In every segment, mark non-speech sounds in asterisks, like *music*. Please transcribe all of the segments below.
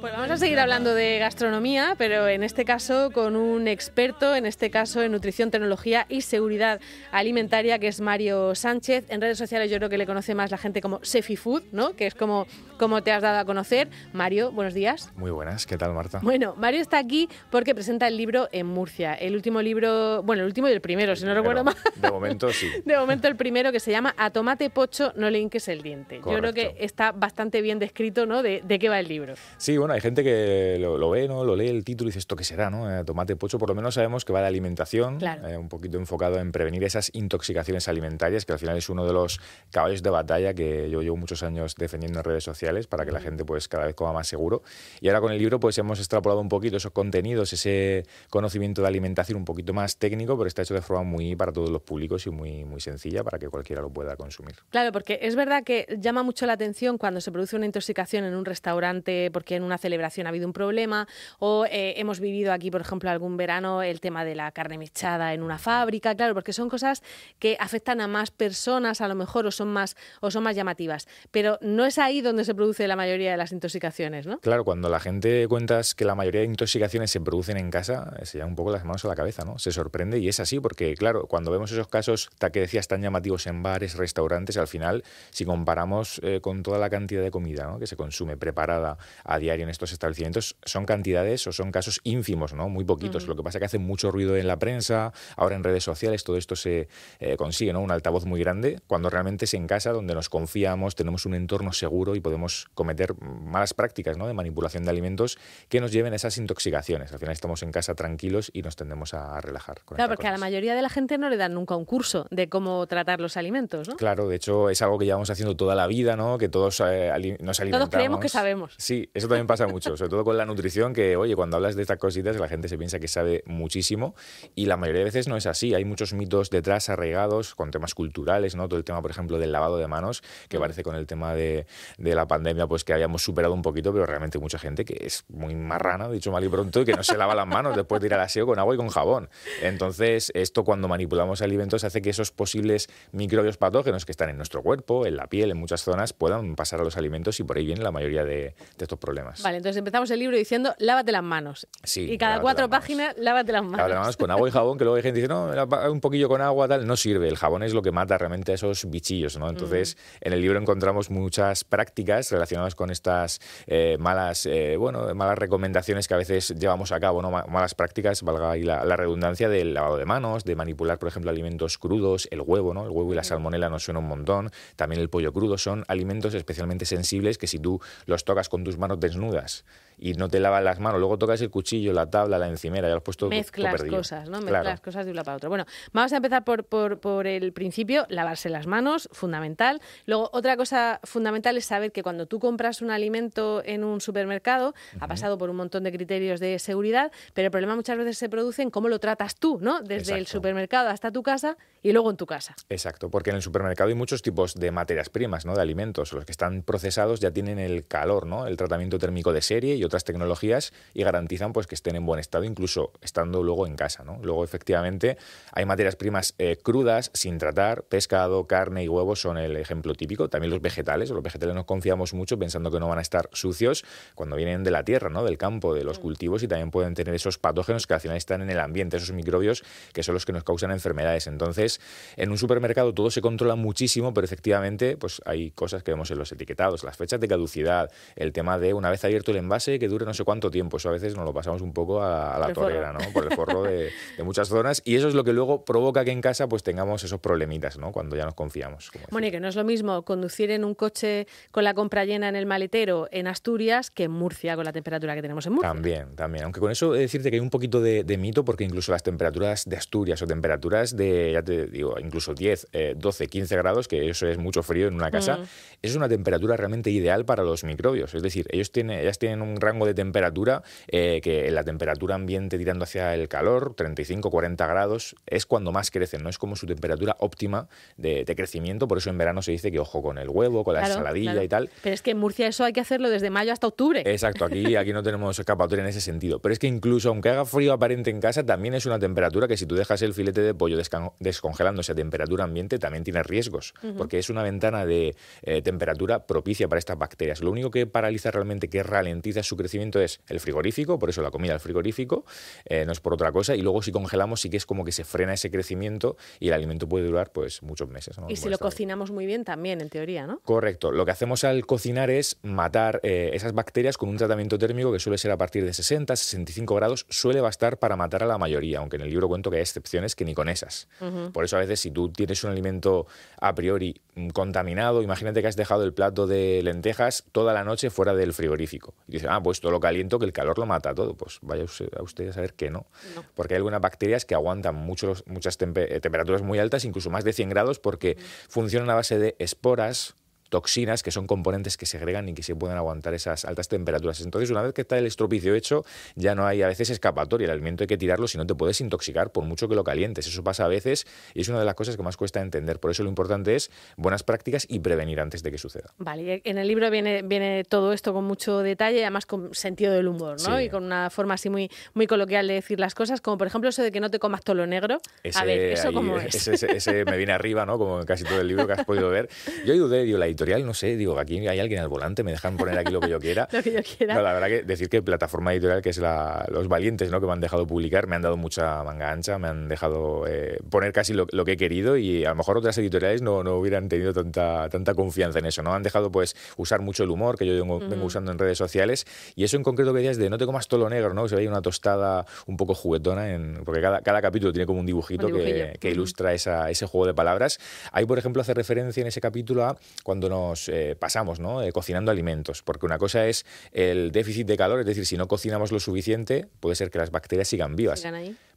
Pues vamos a seguir hablando de gastronomía, pero en este caso con un experto, en este caso en nutrición, tecnología y seguridad alimentaria, que es Mario Sánchez. En redes sociales yo creo que le conoce más la gente como Sefi Food, ¿no? Que es como, como te has dado a conocer. Mario, buenos días. Muy buenas, ¿qué tal Marta? Bueno, Mario está aquí porque presenta el libro en Murcia. El último libro, bueno, el último y el primero, si no recuerdo mal. De momento sí. *laughs* De momento el primero que se llama A tomate pocho no le inques el diente. Yo creo que está bastante bien descrito, ¿no? De, de qué va el libro. Sí, bueno, hay gente que lo, ve, ¿no? Lo lee el título y dice, ¿esto qué será, no? Eh, tomate pocho, por lo menos sabemos que va de alimentación, eh, un poquito enfocado en prevenir esas intoxicaciones alimentarias, que al final es uno de los caballos de batalla que yo llevo muchos años defendiendo en redes sociales para que la gente pues cada vez coma más seguro. Y ahora con el libro pues hemos extrapolado un poquito esos contenidos, ese conocimiento de alimentación un poquito más técnico, pero está hecho de forma muy para todos los públicos y muy, muy sencilla para que cualquiera lo pueda consumir. Claro, porque es verdad que llama mucho la atención cuando se produce una intoxicación en un restaurante, porque en una celebración ha habido un problema o eh, hemos vivido aquí, por ejemplo, algún verano el tema de la carne mechada en una fábrica, claro, porque son cosas que afectan a más personas a lo mejor o son más, o son más llamativas. Pero no es ahí donde se produce la mayoría de las intoxicaciones, ¿no? Claro, cuando la gente cuentas que la mayoría de intoxicaciones se producen en casa, eh, se da un poco las manos a la cabeza, ¿no? Se sorprende y es así porque, claro, cuando vemos esos casos que decías tan llamativos en bares, restaurantes, al final, si comparamos eh, con toda la cantidad de comida que se consume preparada a diario estos establecimientos son cantidades o son casos ínfimos, ¿no? Muy poquitos. Lo que pasa es que hace mucho ruido en la prensa, ahora en redes sociales, todo esto se eh, consigue, ¿no? Un altavoz muy grande, cuando realmente es en casa donde nos confiamos, tenemos un entorno seguro y podemos cometer malas prácticas, ¿no? De manipulación de alimentos que nos lleven a esas intoxicaciones. Al final estamos en casa tranquilos y nos tendemos a relajar. claro, porque a la mayoría de la gente no le dan nunca un curso de cómo tratar los alimentos, ¿no? Claro, de hecho es algo que llevamos haciendo toda la vida, ¿no? Que todos eh, nos alimentamos. Todos creemos que sabemos. Sí, eso también pasa mucho, sobre todo con la nutrición, que oye, cuando hablas de estas cositas la gente se piensa que sabe muchísimo y la mayoría de veces no es así. Hay muchos mitos detrás arraigados con temas culturales, ¿no? Todo el tema, por ejemplo, del lavado de manos, que mm. parece con el tema de, la pandemia, pues que habíamos superado un poquito, pero realmente mucha gente que es muy marrana, dicho mal y pronto, y que no se lava las manos después de ir al aseo con agua y con jabón. Entonces, esto cuando manipulamos alimentos hace que esos posibles microbios patógenos que están en nuestro cuerpo, en la piel, en muchas zonas, puedan pasar a los alimentos y por ahí viene la mayoría de, estos problemas entonces empezamos el libro diciendo lávate las manos. Y cada cuatro páginas, lávate las manos. Lávate las manos con agua y jabón, que luego hay gente que dice, no, un poquillo con agua, tal. No sirve. El jabón es lo que mata realmente a esos bichillos, ¿no? Entonces, mm. en el libro encontramos muchas prácticas relacionadas con estas eh, malas, eh, bueno, malas recomendaciones que a veces llevamos a cabo, ¿no? Malas prácticas, valga la, redundancia del lavado de manos, de manipular, por ejemplo, alimentos crudos, el huevo, ¿no? El huevo y la mm. salmonela nos suena un montón. También el pollo crudo son alimentos especialmente sensibles que si tú los tocas con tus manos desnudas, US. y no te lavas las manos, luego tocas el cuchillo, la tabla, la encimera, ya has puesto Mezclas cosas, ¿no? Mezclas cosas de una para otra. Bueno, vamos a empezar por, el principio, lavarse las manos, fundamental. Luego, otra cosa fundamental es saber que cuando tú compras un alimento en un supermercado, ha pasado por un montón de criterios de seguridad, pero el problema muchas veces se produce en cómo lo tratas tú, ¿no? Desde el supermercado hasta tu casa y luego en tu casa. Exacto, porque en el supermercado hay muchos tipos de materias primas, ¿no? De alimentos. Los que están procesados ya tienen el calor, ¿no? El tratamiento térmico de serie y otras tecnologías y garantizan pues, que estén en buen estado, incluso estando luego en casa. ¿no? Luego, efectivamente, hay materias primas eh, crudas, sin tratar, pescado, carne y huevos son el ejemplo típico. También los vegetales, los vegetales nos confiamos mucho pensando que no van a estar sucios cuando vienen de la tierra, ¿no? del campo, de los mm. cultivos y también pueden tener esos patógenos que al final están en el ambiente, esos microbios que son los que nos causan enfermedades. Entonces, en un supermercado todo se controla muchísimo, pero efectivamente pues, hay cosas que vemos en los etiquetados, las fechas de caducidad, el tema de una vez abierto el envase, que dure no sé cuánto tiempo. Eso a veces nos lo pasamos un poco a, la torera, ¿no? Por el forro de, muchas zonas. Y eso es lo que luego provoca que en casa pues tengamos esos problemitas, ¿no? Cuando ya nos confiamos. Bueno, y que no es lo mismo conducir en un coche con la compra llena en el maletero en Asturias que en Murcia con la temperatura que tenemos en Murcia. También, también. Aunque con eso decirte que hay un poquito de, mito porque incluso las temperaturas de Asturias o temperaturas de, ya te digo, incluso 10, 12, 15 grados, que eso es mucho frío en una casa, mm. es una temperatura realmente ideal para los microbios. Es decir, ellos tienen, ellas tienen un de temperatura, eh, que la temperatura ambiente tirando hacia el calor, 35-40 grados, es cuando más crecen, no es como su temperatura óptima de, crecimiento, por eso en verano se dice que ojo con el huevo, con la ensaladilla y tal. Pero es que en Murcia eso hay que hacerlo desde mayo hasta octubre. Exacto, aquí, *laughs* aquí no tenemos escapatoria en ese sentido, pero es que incluso aunque haga frío aparente en casa, también es una temperatura que si tú dejas el filete de pollo descongelándose a temperatura ambiente, también tiene riesgos, porque es una ventana de eh, temperatura propicia para estas bacterias. Lo único que paraliza realmente, que ralentiza su crecimiento es el frigorífico, por eso la comida al frigorífico, eh, no es por otra cosa. Y luego si congelamos sí que es como que se frena ese crecimiento y el alimento puede durar pues muchos meses. Y si lo cocinamos muy bien también, en teoría, ¿no? Correcto. Lo que hacemos al cocinar es matar eh, esas bacterias con un tratamiento térmico que suele ser a partir de 60, 65 grados, suele bastar para matar a la mayoría, aunque en el libro cuento que hay excepciones que ni con esas. Por eso a veces si tú tienes un alimento a priori Mm, contaminado, imagínate que has dejado el plato de lentejas toda la noche fuera del frigorífico. Y dices, ah, pues todo lo caliento, que el calor lo mata todo. Pues vaya a usted a saber que no. Porque hay algunas bacterias que aguantan muchos, muchas eh, temperaturas muy altas, incluso más de 100 grados, porque funcionan a base de esporas, toxinas, que son componentes que se agregan y que se pueden aguantar esas altas temperaturas. Entonces, una vez que está el estropicio hecho, ya no hay a veces escapatoria. El alimento hay que tirarlo si no te puedes intoxicar por mucho que lo calientes. Eso pasa a veces y es una de las cosas que más cuesta entender. Por eso lo importante es buenas prácticas y prevenir antes de que suceda. Vale, en el libro viene, viene todo esto con mucho detalle, y además con sentido del humor, ¿no? Y con una forma así muy, muy coloquial de decir las cosas, como por ejemplo eso de que no te comas todo lo negro. a ver, ¿eso eh, es? Ese, me viene arriba, ¿no? Como en casi todo el libro que has podido ver. Yo dudé, de la editorial, no sé, digo, aquí hay alguien al volante, me dejan poner aquí lo que yo quiera. *laughs* lo que yo quiera. No, la verdad que decir que plataforma editorial, que es los valientes, ¿no? Que me han dejado publicar, me han dado mucha manga ancha, me han dejado eh, poner casi lo, que he querido y a lo mejor otras editoriales no, no hubieran tenido tanta, tanta confianza en eso, ¿no? Han dejado, pues, usar mucho el humor que yo vengo, usando en redes sociales y eso en concreto que decías de no te comas todo negro, ¿no? Que se ahí una tostada un poco juguetona, en, porque cada, cada capítulo tiene como un dibujito que, ilustra esa, ese juego de palabras. Ahí, por ejemplo, hace referencia en ese capítulo a cuando nos eh, pasamos ¿no? Eh, cocinando alimentos, porque una cosa es el déficit de calor, es decir, si no cocinamos lo suficiente, puede ser que las bacterias sigan vivas.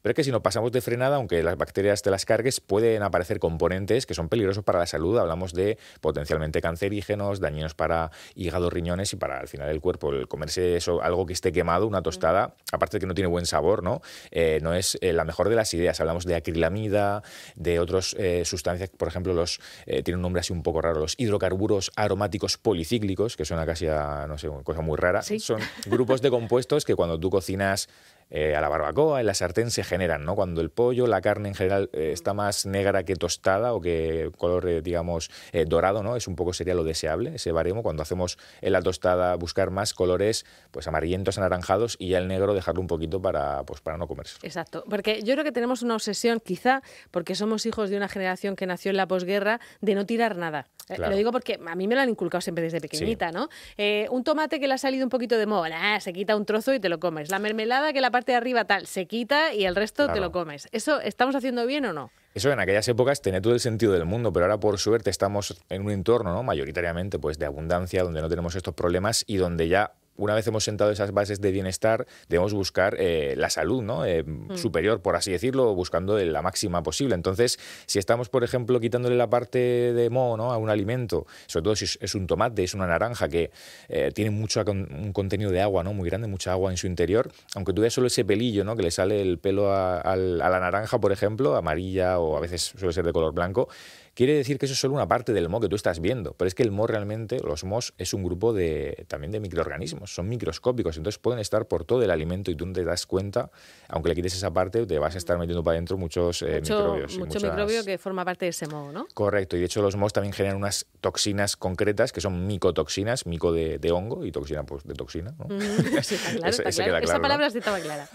Pero es que si no pasamos de frenada, aunque las bacterias te las cargues, pueden aparecer componentes que son peligrosos para la salud. Hablamos de potencialmente cancerígenos, dañinos para hígado, riñones y para al final el cuerpo. El comerse eso, algo que esté quemado, una tostada, aparte de que no tiene buen sabor, ¿no? Eh, no es eh, la mejor de las ideas. Hablamos de acrilamida, de otras eh, sustancias, por ejemplo, los tiene un nombre así un poco raro, los hidrocarburos aromáticos policíclicos, que suena casi a, no sé, una cosa muy rara. Son grupos de compuestos que cuando tú cocinas eh, a la barbacoa, en la sartén se generan, ¿no? Cuando el pollo, la carne en general eh, está mm. más negra que tostada o que color, eh, digamos, dorado, ¿no? Es un poco sería lo deseable, ese baremo, cuando hacemos en la tostada buscar más colores, pues amarillentos, anaranjados y el negro dejarlo un poquito para, pues, para no comerse. Exacto, porque yo creo que tenemos una obsesión, quizá porque somos hijos de una generación que nació en la posguerra, de no tirar nada. Lo digo porque a mí me lo han inculcado siempre desde pequeñita, ¿no? un tomate que le ha salido un poquito de moda, se quita un trozo y te lo comes. La mermelada que la parte de arriba tal, se quita y el resto te lo comes. ¿Eso estamos haciendo bien o no? Eso en aquellas épocas tenía todo el sentido del mundo, pero ahora por suerte estamos en un entorno, ¿no? Mayoritariamente, pues de abundancia, donde no tenemos estos problemas y donde ya una vez hemos sentado esas bases de bienestar, debemos buscar eh, la salud ¿no? Eh, mm. superior, por así decirlo, buscando la máxima posible. Entonces, si estamos, por ejemplo, quitándole la parte de moho a un alimento, sobre todo si es un tomate, es una naranja que eh, tiene mucho un contenido de agua ¿no? muy grande, mucha agua en su interior, aunque tú solo ese pelillo ¿no? que le sale el pelo a, a la naranja, por ejemplo, amarilla o a veces suele ser de color blanco, Quiere decir que eso es solo una parte del mo que tú estás viendo, pero es que el mo realmente, los mos, es un grupo de, también de microorganismos, son microscópicos, entonces pueden estar por todo el alimento y tú no te das cuenta, aunque le quites esa parte, te vas a estar metiendo para adentro muchos eh, microbios. Mucho microbio que forma parte de ese mo, ¿no? Correcto, y de hecho los mos también generan unas toxinas concretas que son micotoxinas, mico de, hongo y toxina pues, de toxina. ¿no? Mm, *laughs* sí, está *laughs* claro, está claro. Esa palabra sí estaba clara.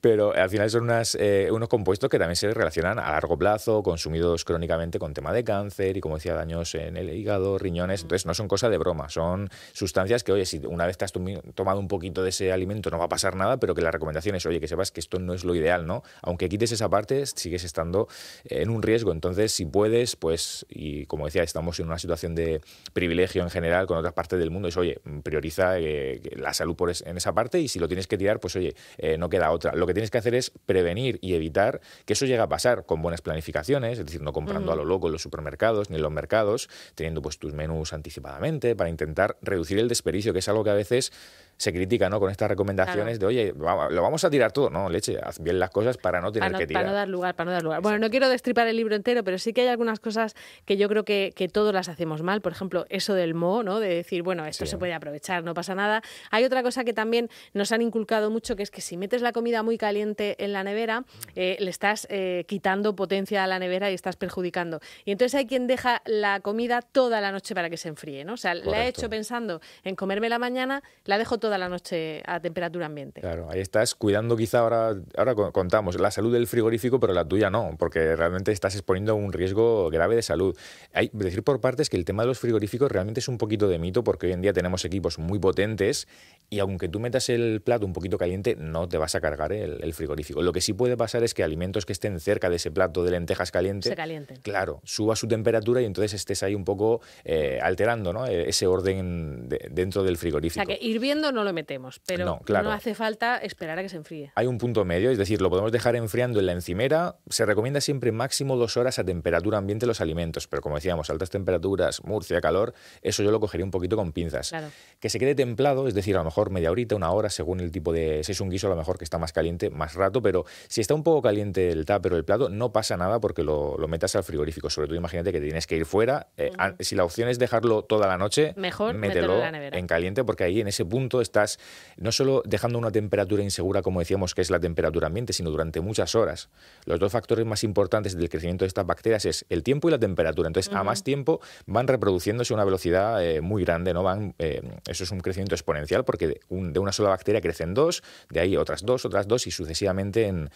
Pero al final son unas, eh, unos compuestos que también se relacionan a largo plazo, consumidos crónicamente con tema de cáncer y, como decía, daños en el hígado, riñones. Entonces, no son cosa de broma, son sustancias que, oye, si una vez te has tomado un poquito de ese alimento no va a pasar nada, pero que la recomendación es, oye, que sepas que esto no es lo ideal, ¿no? Aunque quites esa parte, sigues estando en un riesgo. Entonces, si puedes, pues, y como decía, estamos en una situación de privilegio en general con otras partes del mundo, es, oye, prioriza eh, la salud por en esa parte y si lo tienes que tirar, pues, oye, eh, no queda otra. Lo que tienes que hacer es prevenir y evitar que eso llegue a pasar con buenas planificaciones, es decir, no comprando a lo loco con los supermercados, ni en los mercados, teniendo pues tus menús anticipadamente para intentar reducir el desperdicio, que es algo que a veces se critica, ¿no? Con estas recomendaciones de, oye, lo vamos a tirar todo. No, leche, haz bien las cosas para no tener que tirar. Para no dar lugar, para no dar lugar. Bueno, no quiero destripar el libro entero, pero sí que hay algunas cosas que yo creo que, todos las hacemos mal. Por ejemplo, eso del mo, ¿no? De decir, bueno, esto se puede aprovechar, no pasa nada. Hay otra cosa que también nos han inculcado mucho, que es que si metes la comida muy caliente en la nevera, eh, le estás eh, quitando potencia a la nevera y estás perjudicando. Y entonces hay quien deja la comida toda la noche para que se enfríe, ¿no? O sea, la he hecho pensando en comerme la mañana, la dejo toda la noche a temperatura ambiente. Claro, ahí estás cuidando quizá ahora, ahora contamos la salud del frigorífico, pero la tuya no, porque realmente estás exponiendo un riesgo grave de salud. Hay decir por partes que el tema de los frigoríficos realmente es un poquito de mito, porque hoy en día tenemos equipos muy potentes y aunque tú metas el plato un poquito caliente, no te vas a cargar el, frigorífico. Lo que sí puede pasar es que alimentos que estén cerca de ese plato de lentejas caliente, se Claro, suba su temperatura y entonces estés ahí un poco eh, alterando e-, ese orden dentro del frigorífico. O sea, que hirviendo no lo metemos, pero no, hace falta esperar a que se enfríe. Hay un punto medio, es decir, lo podemos dejar enfriando en la encimera. Se recomienda siempre máximo dos horas a temperatura ambiente los alimentos, pero como decíamos, altas temperaturas, Murcia, calor, eso yo lo cogería un poquito con pinzas. Que se quede templado, es decir, a lo mejor media horita, una hora, según el tipo de... Si es un guiso, a lo mejor que está más caliente, más rato, pero si está un poco caliente el tupper o el plato, no pasa nada porque lo, metas al frigorífico. Sobre todo, imagínate que tienes que ir fuera. Eh, si la opción es dejarlo toda la noche, mejor mételo, en caliente porque ahí en ese punto estás no solo dejando una temperatura insegura, como decíamos, que es la temperatura ambiente, sino durante muchas horas. Los dos factores más importantes del crecimiento de estas bacterias es el tiempo y la temperatura. Entonces, a más tiempo van reproduciéndose a una velocidad eh, muy grande, ¿no? Van, eh, eso es un crecimiento exponencial porque de, una sola bacteria crecen dos, de ahí otras dos, otras dos y sucesivamente en,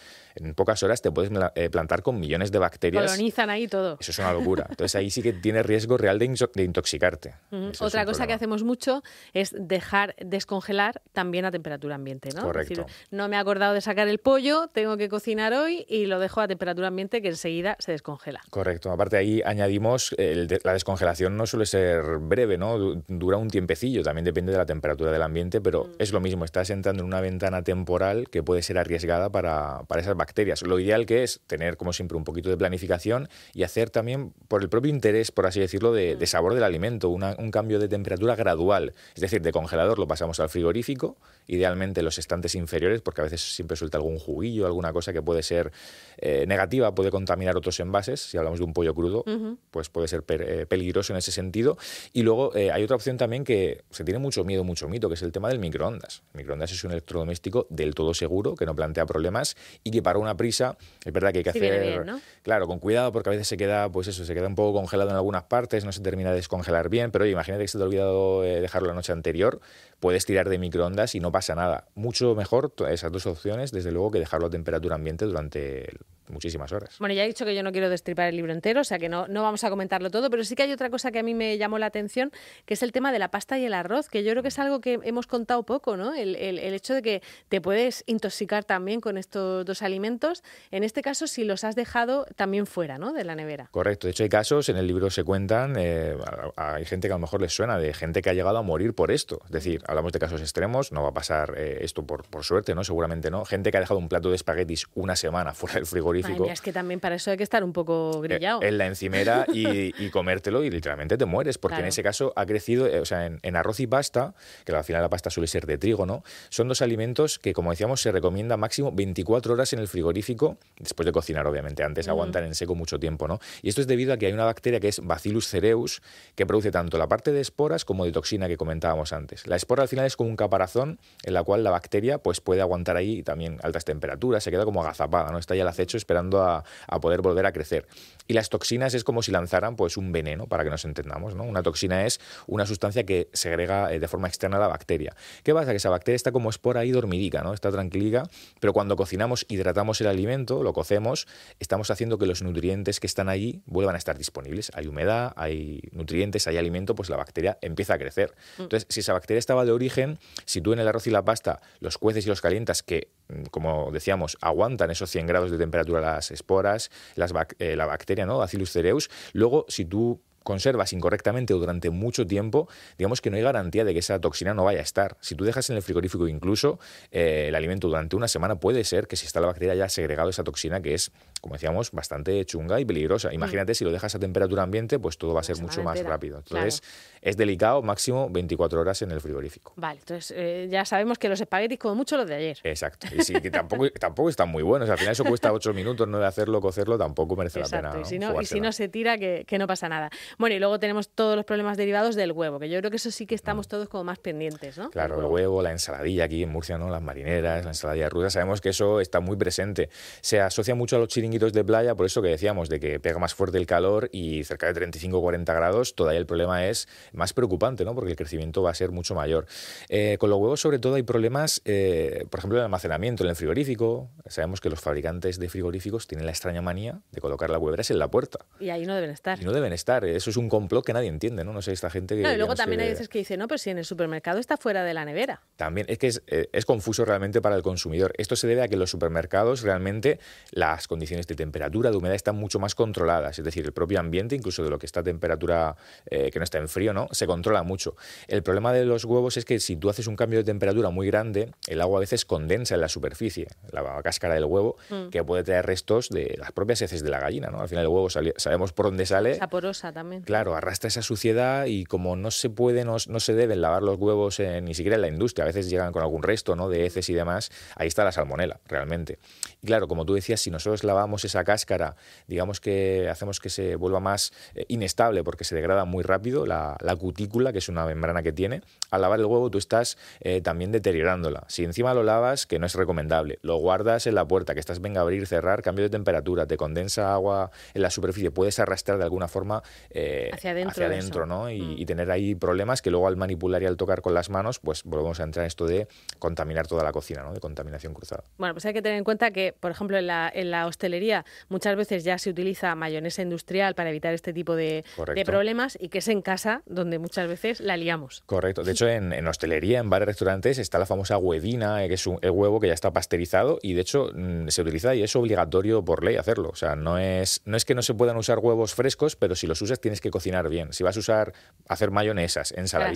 pocas horas te puedes eh, plantar con millones de bacterias. Colonizan ahí todo. Eso es una locura. Entonces, ahí sí que tienes riesgo real de, intoxicarte. Otra cosa que hacemos mucho es dejar descongelar también a temperatura ambiente, ¿no? Correcto. decir, no me he acordado de sacar el pollo, tengo que cocinar hoy y lo dejo a temperatura ambiente que enseguida se descongela. Correcto. Aparte ahí añadimos, eh, la descongelación no suele ser breve, ¿no? Dura un tiempecillo, también depende de la temperatura del ambiente, pero mm. es lo mismo, estás entrando en una ventana temporal que puede ser arriesgada para, para esas bacterias. Lo ideal que es tener, como siempre, un poquito de planificación y hacer también, por el propio interés, por así decirlo, de, mm. sabor del alimento, un cambio de temperatura gradual. Es decir, de congelador lo pasamos al frigorífico, idealmente los estantes inferiores, porque a veces siempre suelta algún juguillo, alguna cosa que puede ser eh, negativa, puede contaminar otros envases. Si hablamos de un pollo crudo, pues puede ser eh, peligroso en ese sentido. Y luego eh, hay otra opción también que se tiene mucho miedo, mucho mito, que es el tema del microondas. El microondas es un electrodoméstico del todo seguro, que no plantea problemas y que para una prisa, es verdad que hay que hacer. Claro, con cuidado, porque a veces se queda, pues eso, se queda un poco congelado en algunas partes, no se termina de descongelar bien, pero oye, imagínate que se te ha olvidado dejarlo la noche anterior, puedes de microondas y no pasa nada. Mucho mejor esas dos opciones, desde luego, que dejarlo a temperatura ambiente durante el muchísimas horas. Bueno, ya he dicho que yo no quiero destripar el libro entero, o sea que no, no vamos a comentarlo todo, pero sí que hay otra cosa que a mí me llamó la atención, que es el tema de la pasta y el arroz, que yo creo que es algo que hemos contado poco, ¿no? El, hecho de que te puedes intoxicar también con estos dos alimentos, en este caso si los has dejado también fuera, ¿no? De la nevera. Correcto, de hecho hay casos, en el libro se cuentan, eh, hay gente que a lo mejor les suena, de gente que ha llegado a morir por esto, es decir, hablamos de casos extremos, no va a pasar eh, esto por, suerte, ¿no? Seguramente no, gente que ha dejado un plato de espaguetis una semana fuera del frigorífico, es que también para eso hay que estar un poco eh, grillado. En, la encimera *laughs* y, comértelo y literalmente te mueres, porque en ese caso ha crecido, eh, o sea, en, arroz y pasta, que al final la pasta suele ser de trigo, ¿no? Son dos alimentos que, como decíamos, se recomienda máximo 24 horas en el frigorífico, después de cocinar, obviamente, antes aguantan en seco mucho tiempo, ¿no? Y esto es debido a que hay una bacteria que es Bacillus cereus, que produce tanto la parte de esporas como de toxina que comentábamos antes. La espora al final es como un caparazón en la cual la bacteria pues, puede aguantar ahí también altas temperaturas, se queda como agazapada, ¿no? Está ya al acecho esperando a, poder volver a crecer. Y las toxinas es como si lanzaran pues, un veneno, para que nos entendamos. ¿no? Una toxina es una sustancia que segrega eh, de forma externa a la bacteria. ¿Qué pasa? Que esa bacteria está como espora ahí dormidica, ¿no? está tranquila pero cuando cocinamos, hidratamos el alimento, lo cocemos, estamos haciendo que los nutrientes que están allí vuelvan a estar disponibles. Hay humedad, hay nutrientes, hay alimento, pues la bacteria empieza a crecer. Mm. Entonces, si esa bacteria estaba de origen, si tú en el arroz y la pasta los cueces y los calientas, que Mm, como decíamos, aguantan esos 100 grados de temperatura las esporas, eh, la bacteria, ¿no? Bacillus cereus. Luego, si tú conservas incorrectamente o durante mucho tiempo, digamos que no hay garantía de que esa toxina no vaya a estar. Si tú dejas en el frigorífico incluso eh, el alimento durante una semana, puede ser que si está la bacteria haya segregado esa toxina que es como decíamos, bastante chunga y peligrosa. Mm. Imagínate, si lo dejas a temperatura ambiente, pues todo va a pues ser mucho más rápido. Entonces, es delicado, máximo 24 horas en el frigorífico. Vale, entonces eh, ya sabemos que los espaguetis, como mucho, los de ayer. Exacto. Y sí, que tampoco, *laughs* están muy buenos. Al final, eso cuesta 8 minutos, no de hacerlo, cocerlo, tampoco merece la pena. Y si no, se tira, que, no pasa nada. Bueno, y luego tenemos todos los problemas derivados del huevo, que yo creo que eso sí que estamos mm. todos como más pendientes, ¿no? Claro, el huevo, la ensaladilla aquí en Murcia, ¿no? Las marineras, la ensaladilla rusa, sabemos que eso está muy presente. Se asocia mucho a los de playa, por eso que decíamos de que pega más fuerte el calor y cerca de 35-40 grados, todavía el problema es más preocupante, ¿no? Porque el crecimiento va a ser mucho mayor. Eh, con los huevos, sobre todo, hay problemas, eh, por ejemplo, el almacenamiento en el frigorífico. Sabemos que los fabricantes de frigoríficos tienen la extraña manía de colocar las hueveras en la puerta. Y ahí no deben estar. Y no deben estar. Eso es un complot que nadie entiende, ¿no? No sé, esta gente que. No, y luego también hay veces que dice, no, pero si en el supermercado está fuera de la nevera. También, es que es, eh, es confuso realmente para el consumidor. Esto se debe a que los supermercados realmente las condiciones de temperatura, de humedad están mucho más controladas, es decir, el propio ambiente, incluso de lo que está a temperatura, eh, que no está en frío, ¿no? se controla mucho. El problema de los huevos es que si tú haces un cambio de temperatura muy grande, el agua a veces condensa en la superficie, la cáscara del huevo, mm. que puede traer restos de las propias heces de la gallina. ¿no? Al final el huevo sabemos por dónde sale. Saporosa también. Claro, arrastra esa suciedad y como no se puede, no, se deben lavar los huevos ni siquiera en la industria, a veces llegan con algún resto ¿no? de heces y demás, ahí está la salmonela, realmente. Y claro, como tú decías, si nosotros lavamos esa cáscara, digamos que hacemos que se vuelva más eh, inestable porque se degrada muy rápido la, cutícula, que es una membrana que tiene, al lavar el huevo tú estás eh, también deteriorándola. Si encima lo lavas, que no es recomendable, lo guardas en la puerta, que estás venga a abrir, cerrar, cambio de temperatura, te condensa agua en la superficie, puedes arrastrar de alguna forma eh, hacia adentro, mm. Y, tener ahí problemas que luego al manipular y al tocar con las manos, pues volvemos a entrar en esto de contaminar toda la cocina, de contaminación cruzada. Bueno, pues hay que tener en cuenta que, por ejemplo, en la hostelería, muchas veces ya se utiliza mayonesa industrial para evitar este tipo de, problemas y que es en casa donde muchas veces la liamos. Correcto. De hecho, en, hostelería, en bares, restaurantes, está la famosa huevina, eh, que es un, huevo que ya está pasteurizado y de hecho mm, se utiliza y es obligatorio por ley hacerlo. O sea, no es, no es que no se puedan usar huevos frescos, pero si los usas tienes que cocinar bien. Si vas a usar, hacer mayonesas, en Para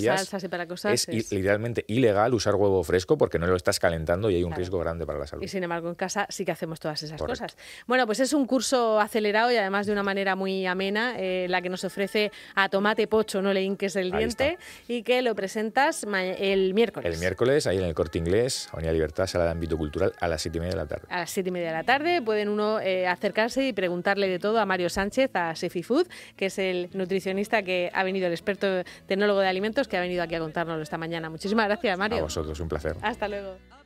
Es, literalmente ilegal usar huevo fresco porque no lo estás calentando y hay un riesgo grande para la salud. Y sin embargo, en casa sí que hacemos todas esas cosas. Bueno, bueno, pues es un curso acelerado y además de una manera muy amena, eh, la que nos ofrece a Tomate Pocho, no le inques el diente, y que lo presentas el miércoles. El miércoles, ahí en el Corte Inglés, Avenida Libertad, sala de ámbito cultural, a las siete y media de la tarde. A las siete y media de la tarde pueden uno eh, acercarse y preguntarle de todo a Mario Sánchez, a Sefi Food, que es el nutricionista que ha venido, el experto tecnólogo de alimentos, que ha venido aquí a contarnos esta mañana. Muchísimas gracias, Mario. A vosotros, un placer. Hasta luego.